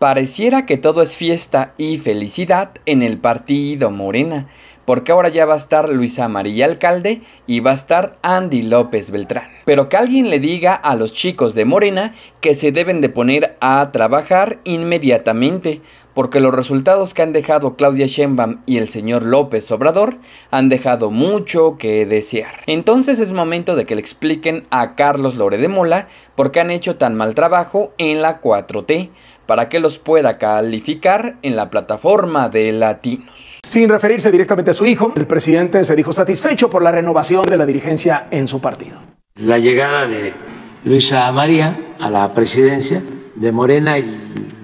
Pareciera que todo es fiesta y felicidad en el partido Morena, porque ahora ya va a estar Luisa María Alcalde y va a estar Andy López Beltrán. Pero que alguien le diga a los chicos de Morena que se deben de poner a trabajar inmediatamente, porque los resultados que han dejado Claudia Sheinbaum y el señor López Obrador han dejado mucho que desear. Entonces es momento de que le expliquen a Carlos Lore de Mola por qué han hecho tan mal trabajo en la 4T, para que los pueda calificar en la plataforma de Latinos. Sin referirse directamente a su hijo, el presidente se dijo satisfecho por la renovación de la dirigencia en su partido. La llegada de Luisa María a la presidencia de Morena y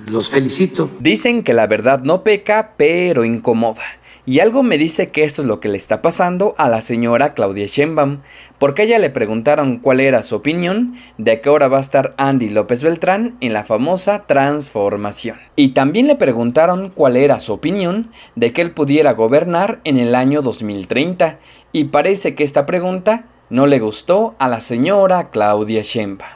los felicito. Dicen que la verdad no peca, pero incomoda. Y algo me dice que esto es lo que le está pasando a la señora Claudia Sheinbaum, porque a ella le preguntaron cuál era su opinión de que ahora va a estar Andy López Beltrán en la famosa transformación. Y también le preguntaron cuál era su opinión de que él pudiera gobernar en el año 2030, y parece que esta pregunta no le gustó a la señora Claudia Sheinbaum.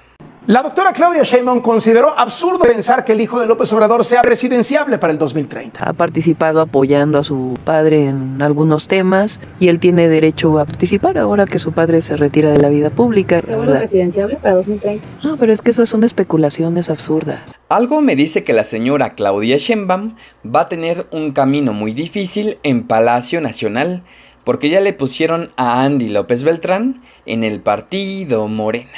La doctora Claudia Sheinbaum consideró absurdo pensar que el hijo de López Obrador sea residenciable para el 2030. Ha participado apoyando a su padre en algunos temas y él tiene derecho a participar ahora que su padre se retira de la vida pública. ¿Seguro presidenciable para 2030? No, pero es que esas son especulaciones absurdas. Algo me dice que la señora Claudia Sheinbaum va a tener un camino muy difícil en Palacio Nacional porque ya le pusieron a Andy López Beltrán en el partido Morena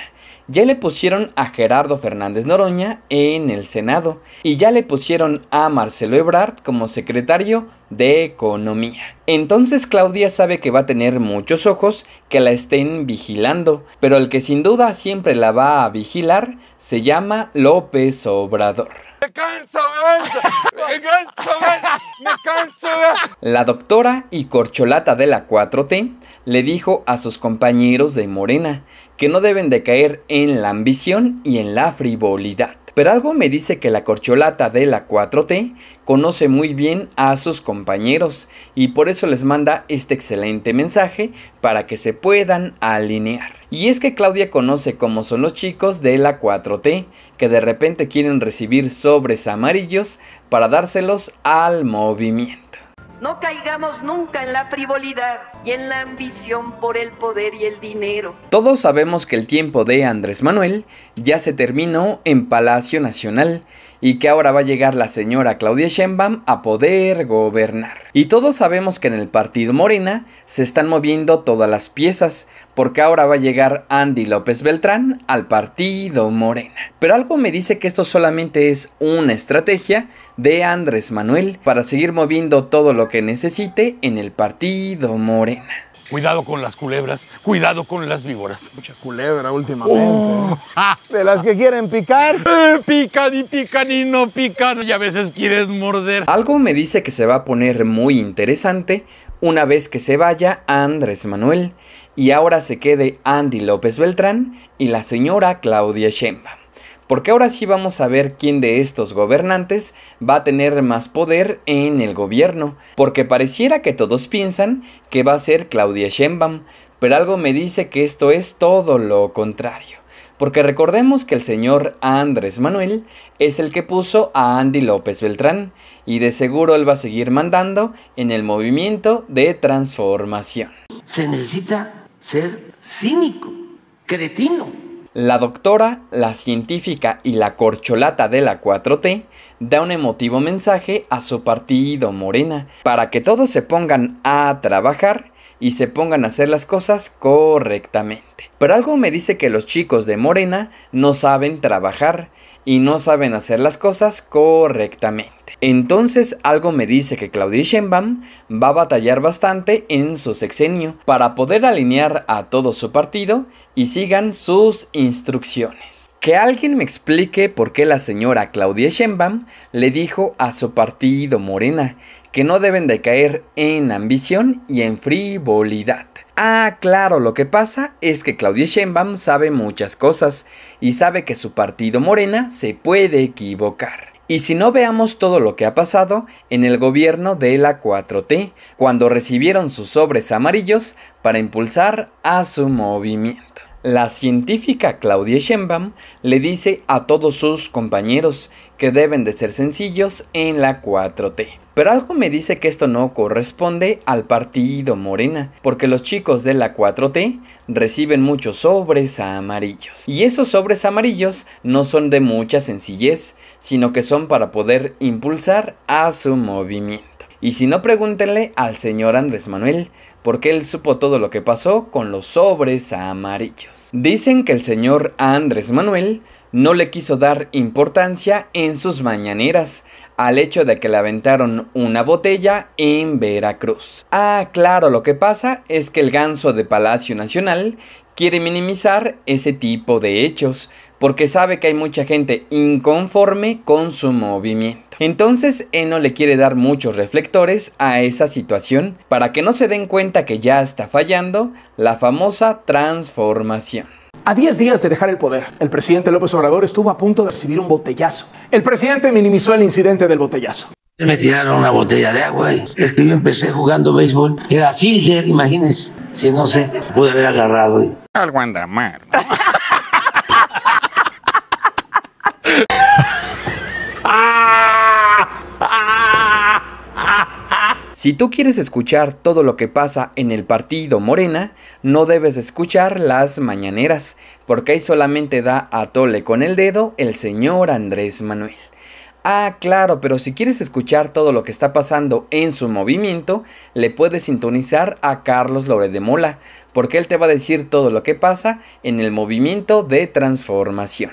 ya le pusieron a Gerardo Fernández Noroña en el Senado y ya le pusieron a Marcelo Ebrard como secretario de Economía. Entonces Claudia sabe que va a tener muchos ojos que la estén vigilando, pero el que sin duda siempre la va a vigilar se llama López Obrador. Me canso, me canso. La doctora y corcholata de la 4T le dijo a sus compañeros de Morena que no deben de caer en la ambición y en la frivolidad. Pero algo me dice que la corcholata de la 4T conoce muy bien a sus compañeros y por eso les manda este excelente mensaje para que se puedan alinear. Y es que Claudia conoce cómo son los chicos de la 4T, que de repente quieren recibir sobres amarillos para dárselos al movimiento. No caigamos nunca en la frivolidad y en la ambición por el poder y el dinero. Todos sabemos que el tiempo de Andrés Manuel ya se terminó en Palacio Nacional y que ahora va a llegar la señora Claudia Sheinbaum a poder gobernar. Y todos sabemos que en el partido Morena se están moviendo todas las piezas, porque ahora va a llegar Andy López Beltrán al partido Morena. Pero algo me dice que esto solamente es una estrategia de Andrés Manuel para seguir moviendo todo lo que necesite en el partido Morena. Cuidado con las culebras, cuidado con las víboras. Mucha culebra últimamente. Oh. De las que quieren picar. Pica eh, pican y pican y no pican y a veces quieres morder. Algo me dice que se va a poner muy interesante una vez que se vaya Andrés Manuel y ahora se quede Andy López Beltrán y la señora Claudia Sheinbaum porque ahora sí vamos a ver quién de estos gobernantes va a tener más poder en el gobierno, porque pareciera que todos piensan que va a ser Claudia Sheinbaum, pero algo me dice que esto es todo lo contrario. Porque recordemos que el señor Andrés Manuel es el que puso a Andy López Beltrán y de seguro él va a seguir mandando en el movimiento de transformación. Se necesita ser cínico, cretino, la doctora, la científica y la corcholata de la 4T da un emotivo mensaje a su partido Morena para que todos se pongan a trabajar y se pongan a hacer las cosas correctamente. Pero algo me dice que los chicos de Morena no saben trabajar y no saben hacer las cosas correctamente. Entonces algo me dice que Claudia Sheinbaum va a batallar bastante en su sexenio para poder alinear a todo su partido y sigan sus instrucciones. Que alguien me explique por qué la señora Claudia Sheinbaum le dijo a su partido Morena que no deben de caer en ambición y en frivolidad. Ah, claro, lo que pasa es que Claudia Sheinbaum sabe muchas cosas y sabe que su partido Morena se puede equivocar. Y si no veamos todo lo que ha pasado en el gobierno de la 4T, cuando recibieron sus sobres amarillos para impulsar a su movimiento. La científica Claudia Sheinbaum le dice a todos sus compañeros que deben de ser sencillos en la 4T. Pero algo me dice que esto no corresponde al partido Morena, porque los chicos de la 4T reciben muchos sobres amarillos. Y esos sobres amarillos no son de mucha sencillez, sino que son para poder impulsar a su movimiento. Y si no, pregúntenle al señor Andrés Manuel, porque él supo todo lo que pasó con los sobres amarillos. Dicen que el señor Andrés Manuel no le quiso dar importancia en sus mañaneras al hecho de que le aventaron una botella en Veracruz. Ah, claro, lo que pasa es que el ganso de Palacio Nacional quiere minimizar ese tipo de hechos, porque sabe que hay mucha gente inconforme con su movimiento. Entonces Eno le quiere dar muchos reflectores a esa situación para que no se den cuenta que ya está fallando la famosa transformación. A 10 días de dejar el poder, el presidente López Obrador estuvo a punto de recibir un botellazo. El presidente minimizó el incidente del botellazo. Me tiraron una botella de agua y es que yo empecé jugando béisbol. Era fielder, imagínense. Si no sé, pude haber agarrado. Y... Algo anda mal. Si tú quieres escuchar todo lo que pasa en el partido Morena, no debes escuchar las mañaneras, porque ahí solamente da a tole con el dedo el señor Andrés Manuel. Ah, claro, pero si quieres escuchar todo lo que está pasando en su movimiento, le puedes sintonizar a Carlos Loret de Mola, porque él te va a decir todo lo que pasa en el movimiento de transformación.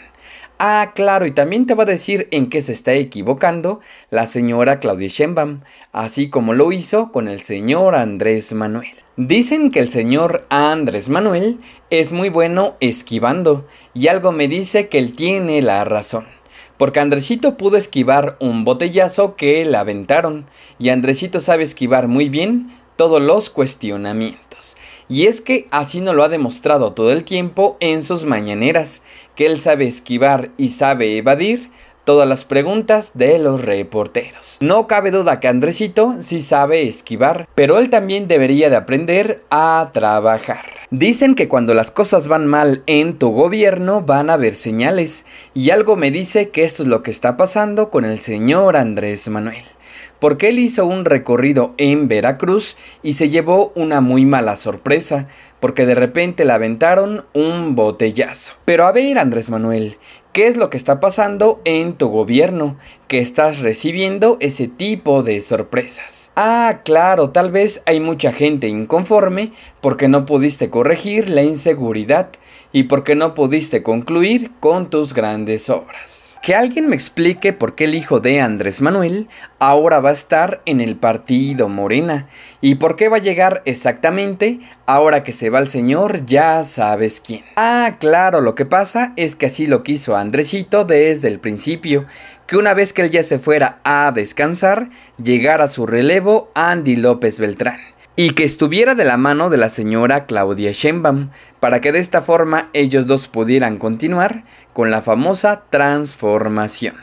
Ah, claro, y también te va a decir en qué se está equivocando la señora Claudia Sheinbaum, así como lo hizo con el señor Andrés Manuel. Dicen que el señor Andrés Manuel es muy bueno esquivando, y algo me dice que él tiene la razón. Porque Andresito pudo esquivar un botellazo que le aventaron, y Andresito sabe esquivar muy bien todos los cuestionamientos. Y es que así nos lo ha demostrado todo el tiempo en sus mañaneras, que él sabe esquivar y sabe evadir todas las preguntas de los reporteros. No cabe duda que Andresito sí sabe esquivar, pero él también debería de aprender a trabajar. Dicen que cuando las cosas van mal en tu gobierno van a haber señales, y algo me dice que esto es lo que está pasando con el señor Andrés Manuel porque él hizo un recorrido en Veracruz y se llevó una muy mala sorpresa, porque de repente le aventaron un botellazo. Pero a ver, Andrés Manuel, ¿qué es lo que está pasando en tu gobierno? Que estás recibiendo ese tipo de sorpresas. Ah, claro, tal vez hay mucha gente inconforme porque no pudiste corregir la inseguridad y porque no pudiste concluir con tus grandes obras. Que alguien me explique por qué el hijo de Andrés Manuel ahora va a estar en el partido Morena y por qué va a llegar exactamente ahora que se va el señor ya sabes quién. Ah, claro, lo que pasa es que así lo quiso Andresito desde el principio, que una vez que él ya se fuera a descansar, llegara a su relevo Andy López Beltrán y que estuviera de la mano de la señora Claudia Sheinbaum para que de esta forma ellos dos pudieran continuar con la famosa transformación.